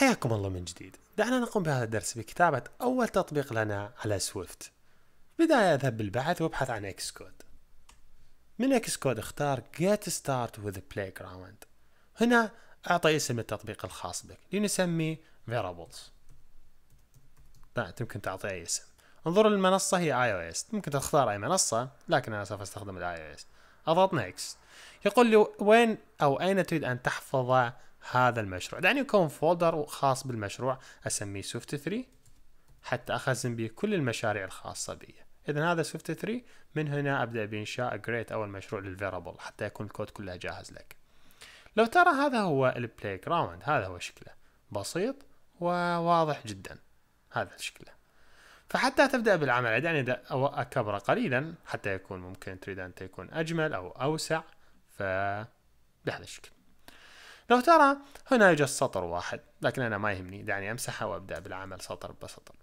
حياكم الله من جديد دعنا نقوم بهذا الدرس بكتابة أول تطبيق لنا على سويفت بداية أذهب بالبحث وابحث عن اكس كود من اكس كود اختار get start with playground هنا أعطي اسم التطبيق الخاص بك لنسميه variables نعم يمكن تعطي أي اسم انظر للمنصة هي اي او اس ممكن تختار أي منصة لكن أنا سوف أستخدم الاي او اس أضغط next يقول لي وين أو أين تريد أن تحفظ هذا المشروع دعني أكون فولدر خاص بالمشروع أسميه سوفت 3 حتى أخزن به كل المشاريع الخاصة بي إذا هذا سوفت 3 من هنا أبدأ بإنشاء جريت أو المشروع للفيرابل حتى يكون الكود كله جاهز لك لو ترى هذا هو البلاي جراوند هذا هو شكله بسيط وواضح جدا هذا شكله فحتى تبدأ بالعمل دعني أكبره قليلا حتى يكون ممكن تريد أن تكون أجمل أو أوسع بهذا الشكل لو ترى هنا يوجد سطر واحد لكن أنا ما يهمني دعني أمسحه وأبدأ بالعمل سطر بسطر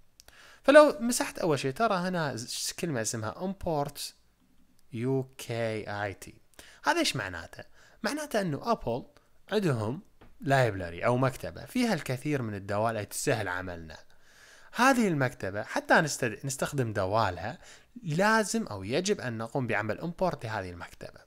فلو مسحت أول شيء ترى هنا كلمة اسمها import UKIT هذا إيش معناته؟ معناته أنه أبل عندهم لايبلري أو مكتبة فيها الكثير من الدوال اللي تسهل عملنا هذه المكتبة حتى نستد... نستخدم دوالها لازم أو يجب أن نقوم بعمل import لهذه المكتبة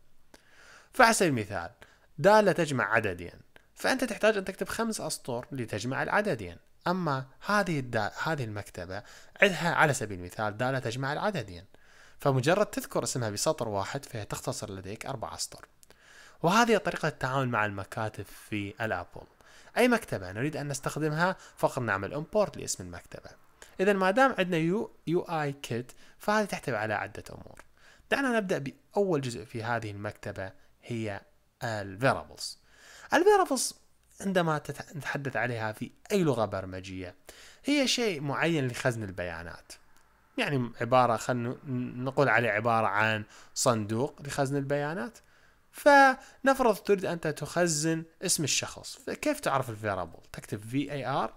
فعلى سبيل المثال دالة تجمع عددين فأنت تحتاج أن تكتب خمس أسطر لتجمع العددين أما هذه الدا... هذه المكتبة عدها على سبيل المثال دالة تجمع العددين فمجرد تذكر اسمها بسطر واحد فهي تختصر لديك أربع أسطر وهذه طريقة التعامل مع المكاتب في الأبل أي مكتبة نريد أن نستخدمها فقط نعمل امبورت لاسم المكتبة إذا ما دام عندنا يو يو آي كيت فهذه تحتوي على عدة أمور دعنا نبدأ بأول جزء في هذه المكتبة هي الفيرابلز البيرفص عندما نتحدث عليها في أي لغة برمجية هي شيء معين لخزن البيانات يعني عبارة خلينا نقول عليه عبارة عن صندوق لخزن البيانات فنفرض تريد أنت تخزن اسم الشخص فكيف تعرف الفيرابل تكتب var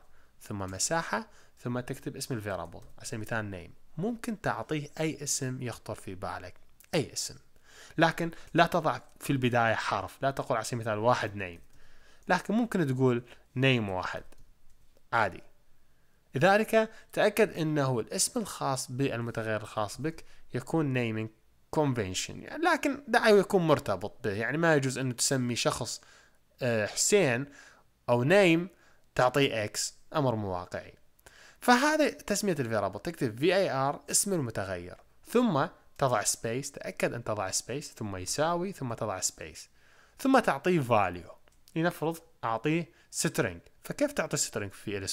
ثم مساحة ثم تكتب اسم الفيرابل على سبيل المثال نيم ممكن تعطيه أي اسم يخطر في بالك أي اسم لكن لا تضع في البداية حرف لا تقول على سبيل المثال واحد نيم لكن ممكن تقول نيم واحد عادي لذلك تأكد أنه الاسم الخاص بالمتغير الخاص بك يكون نيمين كونفنشن يعني لكن دعوه يكون مرتبط به يعني ما يجوز أنه تسمي شخص آه، حسين أو نيم تعطيه اكس أمر مو واقعي فهذا تسمية الفيرابل تكتب في اي ار اسم المتغير ثم تضع سبيس تأكد أن تضع سبيس ثم يساوي ثم تضع سبيس ثم تعطيه فاليو لنفرض أعطيه سترينج فكيف تعطي سترينج في إلي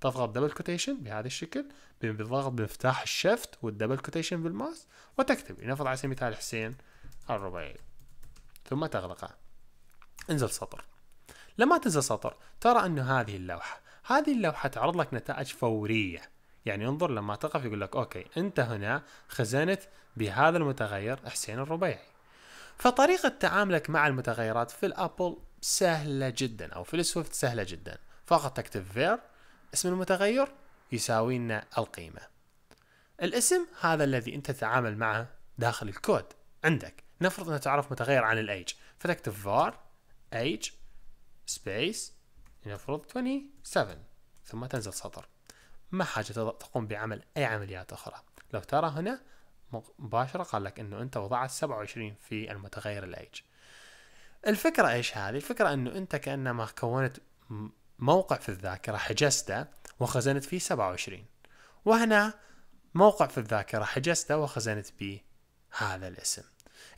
تضغط دبل كوتيشن بهذا الشكل بالضغط بمفتاح الشفت والدبل كوتيشن بالماوس وتكتب لنفرض على سبيل المثال حسين الربيعي ثم تغلقه انزل سطر لما تنزل سطر ترى أن هذه اللوحة هذه اللوحة تعرض لك نتائج فورية يعني انظر لما تقف يقول لك اوكي انت هنا خزنت بهذا المتغير حسين الربيعي فطريقة تعاملك مع المتغيرات في الابل سهلة جدا او في السويفت سهلة جدا فقط تكتب فير اسم المتغير يساوي لنا القيمة الاسم هذا الذي انت تتعامل معه داخل الكود عندك نفرض انك تعرف متغير عن الايج فتكتب var age سبيس نفرض 27 ثم تنزل سطر ما حاجة تقوم بعمل أي عمليات أخرى لو ترى هنا مباشرة قال لك أنه أنت وضعت 27 في المتغير الأيج الفكرة إيش هذه؟ الفكرة أنه أنت كأنما كونت موقع في الذاكرة حجزته وخزنت فيه 27 وهنا موقع في الذاكرة حجزته وخزنت به هذا الاسم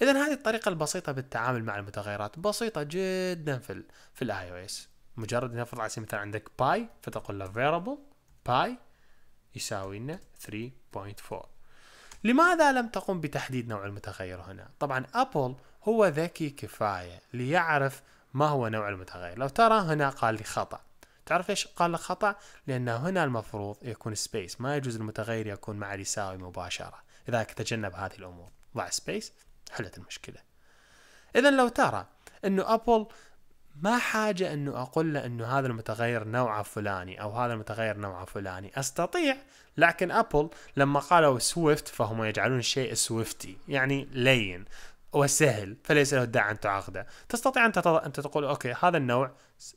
إذا هذه الطريقة البسيطة بالتعامل مع المتغيرات بسيطة جدا في الـ في الاي او اس مجرد نفرض على سبيل المثال عندك باي فتقول له variable باي يساوي لنا 3.4 لماذا لم تقم بتحديد نوع المتغير هنا؟ طبعا أبل هو ذكي كفاية ليعرف ما هو نوع المتغير لو ترى هنا قال لي خطأ تعرف ليش قال لك خطأ؟ لأن هنا المفروض يكون سبيس ما يجوز المتغير يكون مع اليساوي مباشرة إذا تجنب هذه الأمور ضع سبيس حلت المشكلة إذا لو ترى أنه أبل ما حاجة أنه أقول له أنه هذا المتغير نوعه فلاني أو هذا المتغير نوعه فلاني أستطيع لكن أبل لما قالوا سويفت فهم يجعلون الشيء سويفتي يعني لين وسهل فليس له داعي أن تعقده تستطيع أن أنت تقول أوكي هذا النوع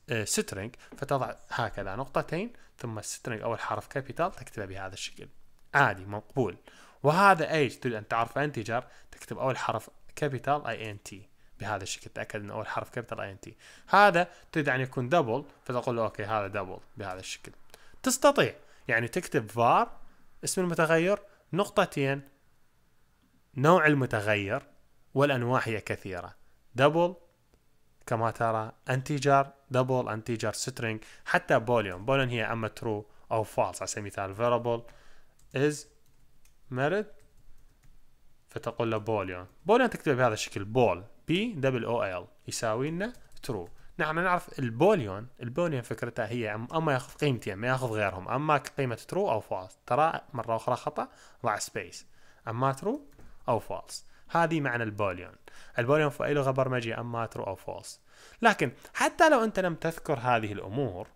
آه، سترينج فتضع هكذا نقطتين ثم سترينج أول حرف كابيتال تكتبه بهذا الشكل عادي مقبول وهذا أيش تريد أن تعرف انتجر تكتب أول حرف كابيتال اي ان تي بهذا الشكل تاكد ان اول حرف كابيتال اي ان تي هذا تريد ان يكون دبل فتقول له اوكي هذا دبل بهذا الشكل تستطيع يعني تكتب فار اسم المتغير نقطتين نوع المتغير والانواع هي كثيره دبل كما ترى انتجر دبل انتجر سترينج حتى بوليون بوليون هي اما ترو او فالس على سبيل المثال فيربل از مرد فتقول له بوليون بوليون تكتب بهذا الشكل بول بي دبل او ال يساوي لنا ترو نحن نعم، نعرف البوليون البوليون فكرتها هي اما ياخذ قيمتي اما ياخذ غيرهم اما قيمه ترو او فالس ترى مره اخرى خطا ضع سبيس اما ترو او فالس هذه معنى البوليون البوليون في اي لغه برمجيه اما ترو او فالس لكن حتى لو انت لم تذكر هذه الامور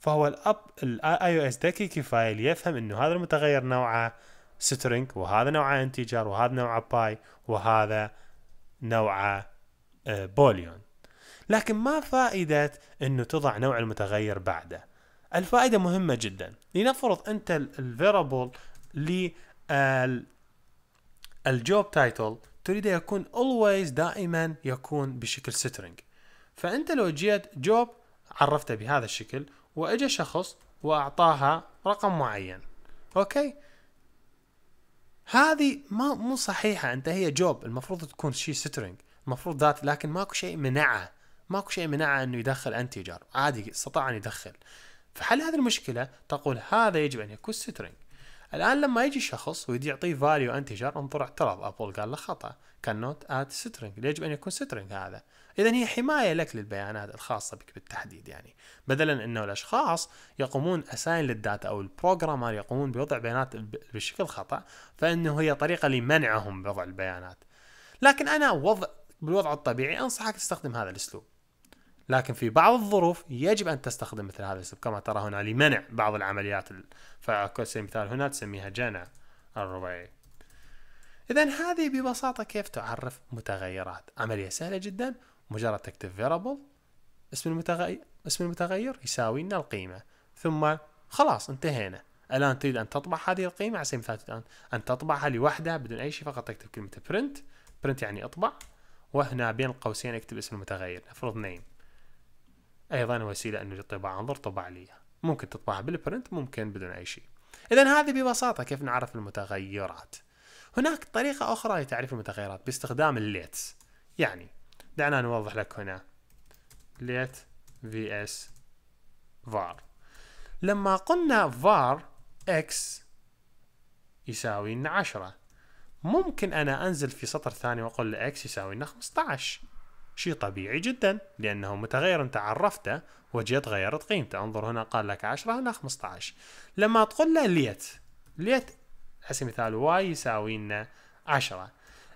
فهو الاب الاي او اس ذكي كفايه ليفهم انه هذا المتغير نوعه سترينج وهذا نوعه انتجر وهذا نوعه باي وهذا نوعه بوليون لكن ما فائدة أنه تضع نوع المتغير بعده الفائدة مهمة جدا لنفرض أنت الفيرابول للجوب تايتل تريده يكون always دائما يكون بشكل سترينج فأنت لو جيت جوب عرفته بهذا الشكل وأجا شخص وأعطاها رقم معين أوكي هذه ما مو صحيحة أنت هي جوب المفروض تكون شيء سترينج المفروض ذات لكن ماكو شيء منعه ماكو شيء منعه انه يدخل انتجر عادي استطاع ان يدخل فحل هذه المشكله تقول هذا يجب ان يكون سترينج الان لما يجي شخص ويدي يعطيه فاليو انتجر انظر اعترض ابل قال له خطا كان نوت اد سترينج يجب ان يكون سترينج هذا اذا هي حمايه لك للبيانات الخاصه بك بالتحديد يعني بدلا انه الاشخاص يقومون اساين للداتا او البروجرامر يقومون بوضع بيانات بشكل خطا فانه هي طريقه لمنعهم بوضع البيانات لكن انا وضع بالوضع الطبيعي أنصحك تستخدم هذا الأسلوب لكن في بعض الظروف يجب أن تستخدم مثل هذا الأسلوب كما ترى هنا لمنع بعض العمليات فعلى سبيل المثال هنا تسميها جنع الرباعي إذا هذه ببساطة كيف تعرف متغيرات عملية سهلة جدا مجرد تكتب فيرابل اسم المتغير اسم المتغير يساوي لنا القيمة ثم خلاص انتهينا الآن تريد أن تطبع هذه القيمة على سبيل المثال أن تطبعها لوحدها بدون أي شيء فقط تكتب كلمة برنت برنت يعني اطبع وهنا بين القوسين اكتب اسم المتغير افرض نيم ايضا وسيله انه للطباعه انظر طبع لي ممكن تطبعها بالبرنت ممكن بدون اي شيء اذا هذه ببساطه كيف نعرف المتغيرات هناك طريقه اخرى لتعريف المتغيرات باستخدام الليتس يعني دعنا نوضح لك هنا في vs var لما قلنا var x يساوي لنا 10 ممكن انا انزل في سطر ثاني واقول اكس يساوي لنا 15 شيء طبيعي جدا لانه متغير انت عرفته وجيت غيرت قيمته انظر هنا قال لك 10 هنا 15 لما تقول له ليت ليت على سبيل المثال واي يساوي لنا 10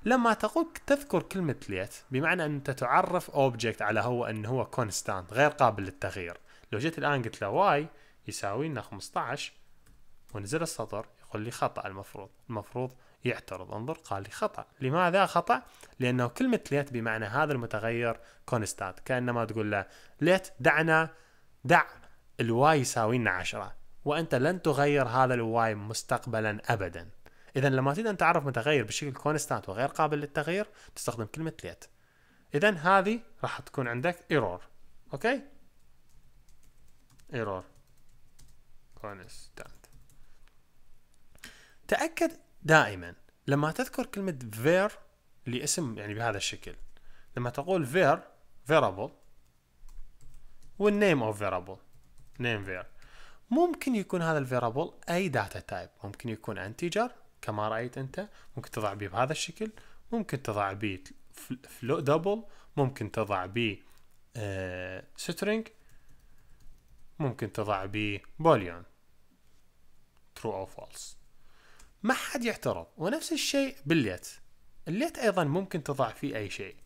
لما تقول تذكر كلمة ليت بمعنى أن أنت تعرف أوبجكت على هو ان هو كونستانت غير قابل للتغيير لو جيت الآن قلت له واي يساوي لنا 15 ونزل السطر قل لي خطأ المفروض المفروض يعترض انظر قال لي خطأ لماذا خطأ لأنه كلمة ليت بمعنى هذا المتغير كونستات كأنما تقول له ليت دعنا دع الواي يساوي لنا عشرة وأنت لن تغير هذا الواي مستقبلا أبدا إذا لما تريد أن تعرف متغير بشكل كونستانت وغير قابل للتغيير تستخدم كلمة ليت إذا هذه راح تكون عندك ايرور أوكي ايرور كونستانت تأكد دائما لما تذكر كلمة فير لاسم يعني بهذا الشكل لما تقول فير فيرابل والنيم اوف فيرابل نيم فير ممكن يكون هذا الفيرابل اي داتا تايب ممكن يكون انتجر كما رايت انت ممكن تضع به بهذا الشكل ممكن تضع به فلو دبل ممكن تضع به سترينج آه، ممكن تضع به بوليون true or false ما حد يعترض ونفس الشيء بالليت الليت ايضا ممكن تضع فيه اي شيء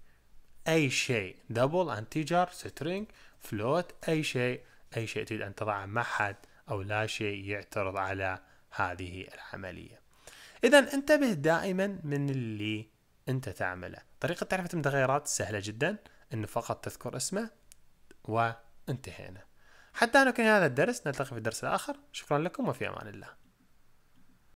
اي شيء دبل انتجر سترينج فلوت اي شيء اي شيء تريد ان تضعه ما حد او لا شيء يعترض على هذه العملية اذا انتبه دائما من اللي انت تعمله طريقة تعرف المتغيرات سهلة جدا انه فقط تذكر اسمه وانتهينا حتى نكون هذا الدرس نلتقي في الدرس الاخر شكرا لكم وفي امان الله